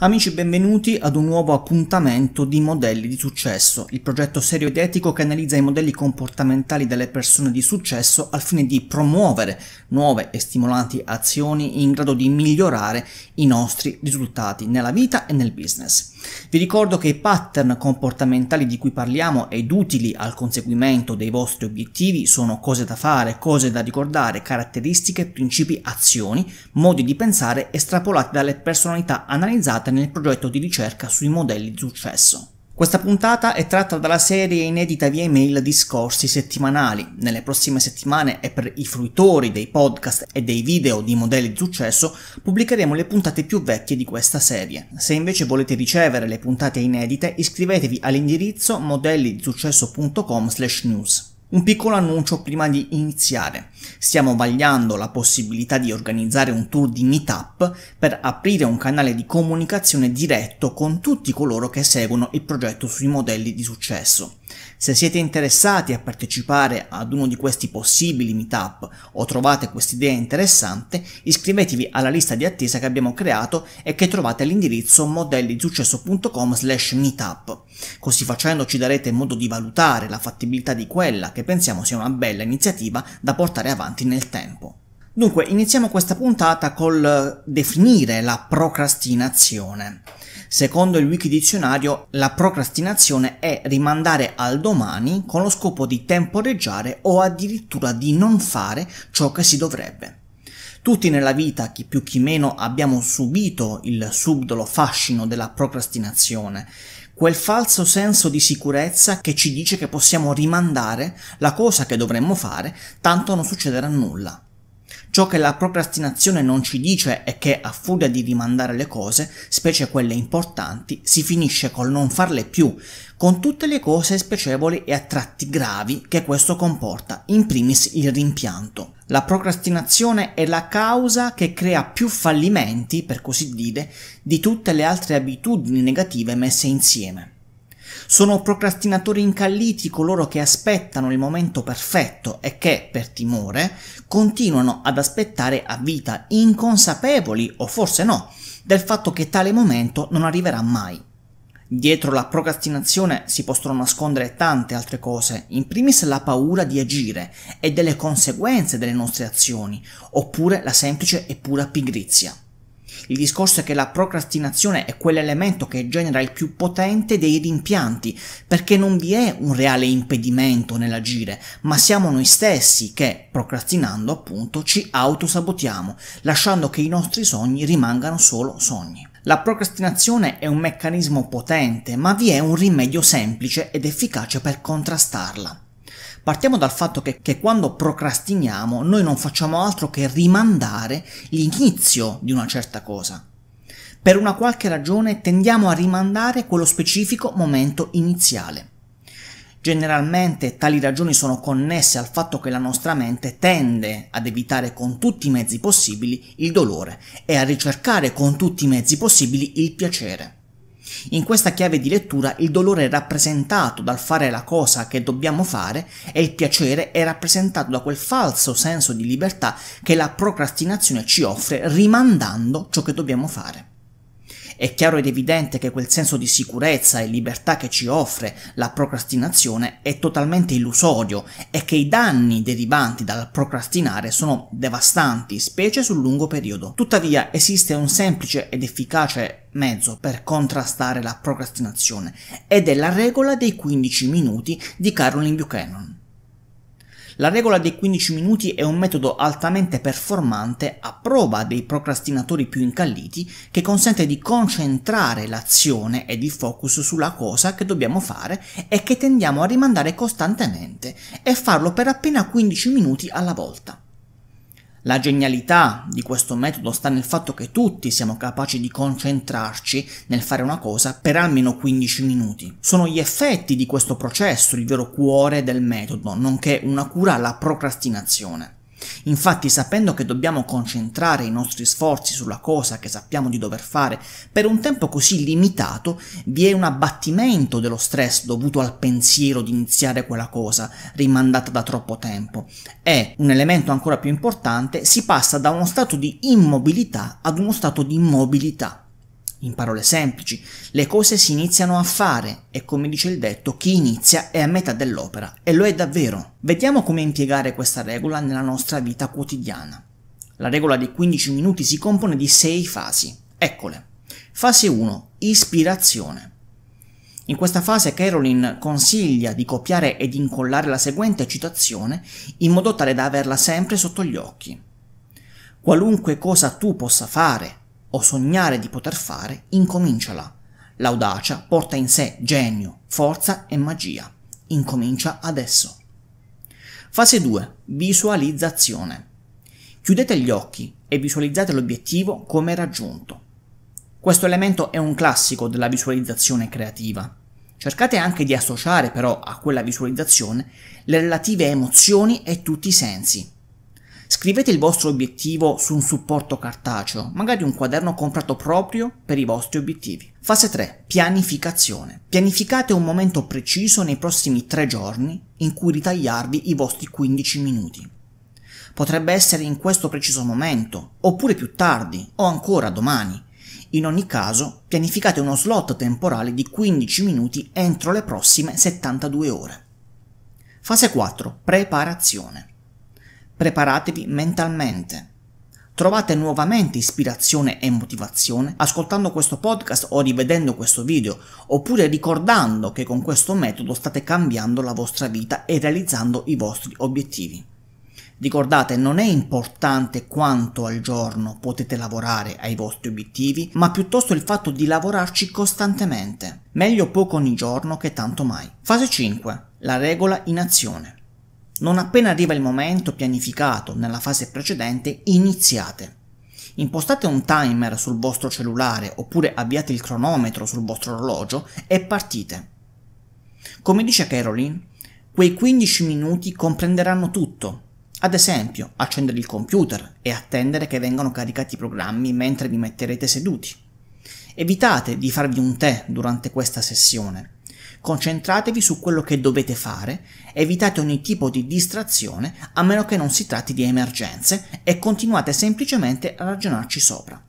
Amici benvenuti ad un nuovo appuntamento di Modelli di successo, il progetto serio ed etico che analizza i modelli comportamentali delle persone di successo al fine di promuovere nuove e stimolanti azioni in grado di migliorare i nostri risultati nella vita e nel business. Vi ricordo che i pattern comportamentali di cui parliamo ed utili al conseguimento dei vostri obiettivi sono cose da fare, cose da ricordare, caratteristiche, principi, azioni, modi di pensare estrapolati dalle personalità analizzate parte nel progetto di ricerca sui modelli di successo. Questa puntata è tratta dalla serie inedita via email Discorsi settimanali. Nelle prossime settimane e per i fruitori dei podcast e dei video di modelli di successo pubblicheremo le puntate più vecchie di questa serie. Se invece volete ricevere le puntate inedite iscrivetevi all'indirizzo modellidisuccesso.com/news. Un piccolo annuncio prima di iniziare. Stiamo vagliando la possibilità di organizzare un tour di meetup per aprire un canale di comunicazione diretto con tutti coloro che seguono il progetto sui modelli di successo. Se siete interessati a partecipare ad uno di questi possibili meetup o trovate quest'idea interessante, iscrivetevi alla lista di attesa che abbiamo creato e che trovate all'indirizzo modellidisuccesso.com slash meetup. Così facendo ci darete modo di valutare la fattibilità di quella che pensiamo sia una bella iniziativa da portare avanti avanti nel tempo. Dunque, iniziamo questa puntata col definire la procrastinazione. Secondo il Wikidizionario, la procrastinazione è rimandare al domani con lo scopo di temporeggiare o addirittura di non fare ciò che si dovrebbe. Tutti nella vita, chi più chi meno, abbiamo subito il subdolo fascino della procrastinazione, quel falso senso di sicurezza che ci dice che possiamo rimandare la cosa che dovremmo fare, tanto non succederà nulla. Ciò che la procrastinazione non ci dice è che a furia di rimandare le cose, specie quelle importanti, si finisce col non farle più, con tutte le cose spiacevoli e a tratti gravi che questo comporta, in primis il rimpianto. La procrastinazione è la causa che crea più fallimenti, per così dire, di tutte le altre abitudini negative messe insieme. Sono procrastinatori incalliti coloro che aspettano il momento perfetto e che, per timore, continuano ad aspettare a vita inconsapevoli, o forse no, del fatto che tale momento non arriverà mai. Dietro la procrastinazione si possono nascondere tante altre cose, in primis la paura di agire e delle conseguenze delle nostre azioni, oppure la semplice e pura pigrizia. Il discorso è che la procrastinazione è quell'elemento che genera il più potente dei rimpianti, perché non vi è un reale impedimento nell'agire, ma siamo noi stessi che, procrastinando appunto, ci autosabotiamo, lasciando che i nostri sogni rimangano solo sogni. La procrastinazione è un meccanismo potente, ma vi è un rimedio semplice ed efficace per contrastarla. Partiamo dal fatto che, che, quando procrastiniamo noi non facciamo altro che rimandare l'inizio di una certa cosa. Per una qualche ragione tendiamo a rimandare quello specifico momento iniziale. Generalmente tali ragioni sono connesse al fatto che la nostra mente tende ad evitare con tutti i mezzi possibili il dolore e a ricercare con tutti i mezzi possibili il piacere. In questa chiave di lettura il dolore è rappresentato dal fare la cosa che dobbiamo fare e il piacere è rappresentato da quel falso senso di libertà che la procrastinazione ci offre rimandando ciò che dobbiamo fare. È chiaro ed evidente che quel senso di sicurezza e libertà che ci offre la procrastinazione è totalmente illusorio e che i danni derivanti dal procrastinare sono devastanti, specie sul lungo periodo. Tuttavia esiste un semplice ed efficace mezzo per contrastare la procrastinazione ed è la regola dei 15 minuti di Caroline Buchanan. La regola dei 15 minuti è un metodo altamente performante a prova dei procrastinatori più incalliti che consente di concentrare l'azione ed il focus sulla cosa che dobbiamo fare e che tendiamo a rimandare costantemente e farlo per appena 15 minuti alla volta. La genialità di questo metodo sta nel fatto che tutti siamo capaci di concentrarci nel fare una cosa per almeno 15 minuti. Sono gli effetti di questo processo il vero cuore del metodo, nonché una cura alla procrastinazione. Infatti, sapendo che dobbiamo concentrare i nostri sforzi sulla cosa che sappiamo di dover fare per un tempo così limitato, vi è un abbattimento dello stress dovuto al pensiero di iniziare quella cosa, rimandata da troppo tempo. E, un elemento ancora più importante, si passa da uno stato di immobilità ad uno stato di mobilità. In parole semplici, le cose si iniziano a fare e come dice il detto, chi inizia è a metà dell'opera e lo è davvero. Vediamo come impiegare questa regola nella nostra vita quotidiana. La regola dei 15 minuti si compone di 6 fasi. Eccole. Fase 1. Ispirazione. In questa fase Carolyn consiglia di copiare ed incollare la seguente citazione in modo tale da averla sempre sotto gli occhi. Qualunque cosa tu possa fare, o sognare di poter fare, incominciala. L'audacia porta in sé genio, forza e magia. Incomincia adesso. Fase 2. Visualizzazione. Chiudete gli occhi e visualizzate l'obiettivo come raggiunto. Questo elemento è un classico della visualizzazione creativa. Cercate anche di associare però a quella visualizzazione le relative emozioni e tutti i sensi. Scrivete il vostro obiettivo su un supporto cartaceo, magari un quaderno comprato proprio per i vostri obiettivi. Fase 3. Pianificazione. Pianificate un momento preciso nei prossimi 3 giorni in cui ritagliarvi i vostri 15 minuti. Potrebbe essere in questo preciso momento, oppure più tardi, o ancora domani. In ogni caso, pianificate uno slot temporale di 15 minuti entro le prossime 72 ore. Fase 4. Preparazione. Preparatevi mentalmente. Trovate nuovamente ispirazione e motivazione ascoltando questo podcast o rivedendo questo video, oppure ricordando che con questo metodo state cambiando la vostra vita e realizzando i vostri obiettivi. Ricordate, non è importante quanto al giorno potete lavorare ai vostri obiettivi, ma piuttosto il fatto di lavorarci costantemente. Meglio poco ogni giorno che tanto mai. Fase 5. La regola in azione. Non appena arriva il momento pianificato nella fase precedente, iniziate. Impostate un timer sul vostro cellulare oppure avviate il cronometro sul vostro orologio e partite. Come dice Caroline, quei 15 minuti comprenderanno tutto. Ad esempio, accendere il computer e attendere che vengano caricati i programmi mentre vi metterete seduti. Evitate di farvi un tè durante questa sessione Concentratevi su quello che dovete fare, evitate ogni tipo di distrazione a meno che non si tratti di emergenze e continuate semplicemente a ragionarci sopra.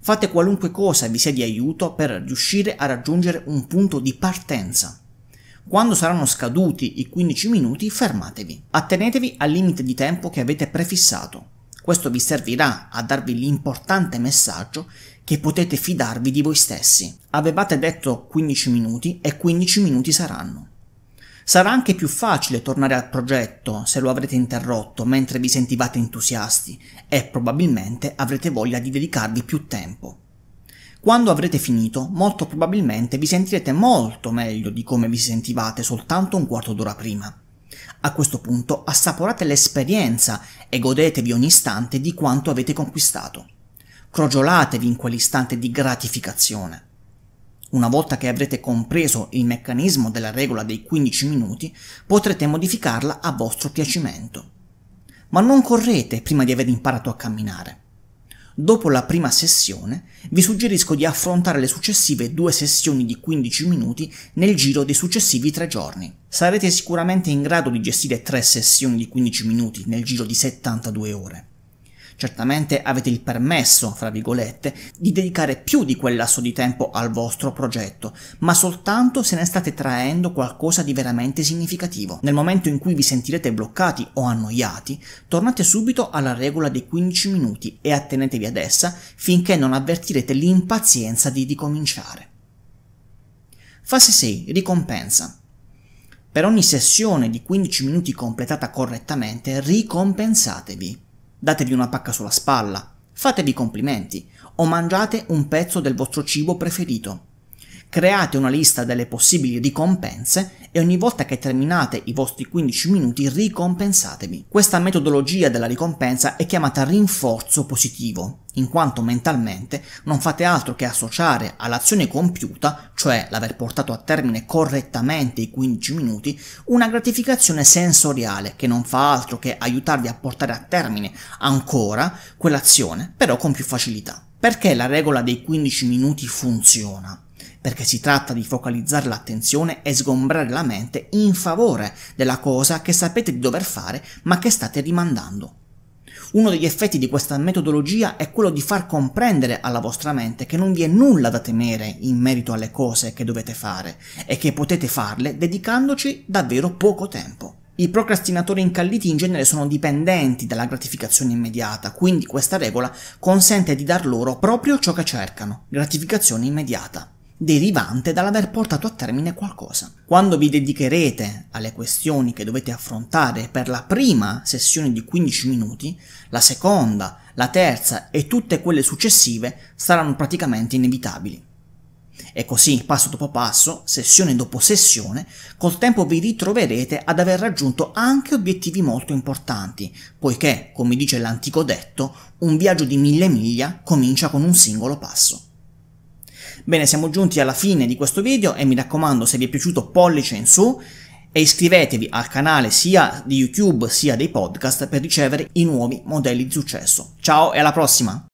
Fate qualunque cosa vi sia di aiuto per riuscire a raggiungere un punto di partenza. Quando saranno scaduti i 15 minuti fermatevi. Attenetevi al limite di tempo che avete prefissato. Questo vi servirà a darvi l'importante messaggio che potete fidarvi di voi stessi. Avevate detto 15 minuti e 15 minuti saranno. Sarà anche più facile tornare al progetto se lo avrete interrotto mentre vi sentivate entusiasti e probabilmente avrete voglia di dedicarvi più tempo. Quando avrete finito, molto probabilmente vi sentirete molto meglio di come vi sentivate soltanto un quarto d'ora prima. A questo punto assaporate l'esperienza e godetevi ogni istante di quanto avete conquistato crogiolatevi in quell'istante di gratificazione. Una volta che avrete compreso il meccanismo della regola dei 15 minuti, potrete modificarla a vostro piacimento. Ma non correte prima di aver imparato a camminare. Dopo la prima sessione, vi suggerisco di affrontare le successive due sessioni di 15 minuti nel giro dei successivi tre giorni. Sarete sicuramente in grado di gestire tre sessioni di 15 minuti nel giro di 72 ore. Certamente avete il permesso, fra virgolette, di dedicare più di quel lasso di tempo al vostro progetto, ma soltanto se ne state traendo qualcosa di veramente significativo. Nel momento in cui vi sentirete bloccati o annoiati, tornate subito alla regola dei 15 minuti e attenetevi ad essa finché non avvertirete l'impazienza di ricominciare. Fase 6. Ricompensa. Per ogni sessione di 15 minuti completata correttamente, ricompensatevi datevi una pacca sulla spalla, fatevi complimenti o mangiate un pezzo del vostro cibo preferito create una lista delle possibili ricompense e ogni volta che terminate i vostri 15 minuti ricompensatevi. Questa metodologia della ricompensa è chiamata rinforzo positivo, in quanto mentalmente non fate altro che associare all'azione compiuta, cioè l'aver portato a termine correttamente i 15 minuti, una gratificazione sensoriale che non fa altro che aiutarvi a portare a termine ancora quell'azione, però con più facilità. Perché la regola dei 15 minuti funziona? perché si tratta di focalizzare l'attenzione e sgombrare la mente in favore della cosa che sapete di dover fare ma che state rimandando. Uno degli effetti di questa metodologia è quello di far comprendere alla vostra mente che non vi è nulla da temere in merito alle cose che dovete fare e che potete farle dedicandoci davvero poco tempo. I procrastinatori incalliti in genere sono dipendenti dalla gratificazione immediata, quindi questa regola consente di dar loro proprio ciò che cercano, gratificazione immediata derivante dall'aver portato a termine qualcosa. Quando vi dedicherete alle questioni che dovete affrontare per la prima sessione di 15 minuti, la seconda, la terza e tutte quelle successive saranno praticamente inevitabili. E così, passo dopo passo, sessione dopo sessione, col tempo vi ritroverete ad aver raggiunto anche obiettivi molto importanti, poiché, come dice l'antico detto, un viaggio di mille miglia comincia con un singolo passo. Bene, siamo giunti alla fine di questo video e mi raccomando se vi è piaciuto pollice in su e iscrivetevi al canale sia di YouTube sia dei podcast per ricevere i nuovi modelli di successo. Ciao e alla prossima!